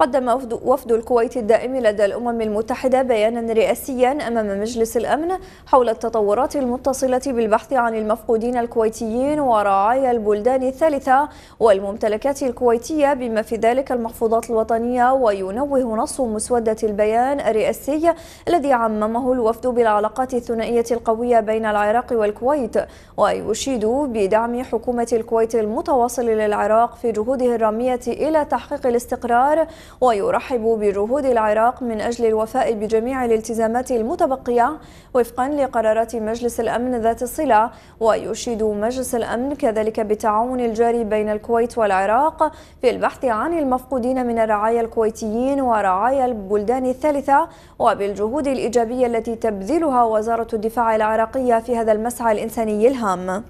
قدم وفد, الكويت الدائم لدى الأمم المتحدة بيانا رئاسيا أمام مجلس الأمن حول التطورات المتصلة بالبحث عن المفقودين الكويتيين ورعايا البلدان الثالثة والممتلكات الكويتية بما في ذلك المحفوظات الوطنية وينوه نص مسودة البيان الرئاسي الذي عممه الوفد بالعلاقات الثنائية القوية بين العراق والكويت ويشيد بدعم حكومة الكويت المتواصل للعراق في جهوده الرامية إلى تحقيق الاستقرار ويرحب بجهود العراق من أجل الوفاء بجميع الالتزامات المتبقية وفقا لقرارات مجلس الأمن ذات الصلة ويشيد مجلس الأمن كذلك بالتعاون الجاري بين الكويت والعراق في البحث عن المفقودين من الرعايا الكويتيين ورعايا البلدان الثالثة وبالجهود الإيجابية التي تبذلها وزارة الدفاع العراقية في هذا المسعى الإنساني الهام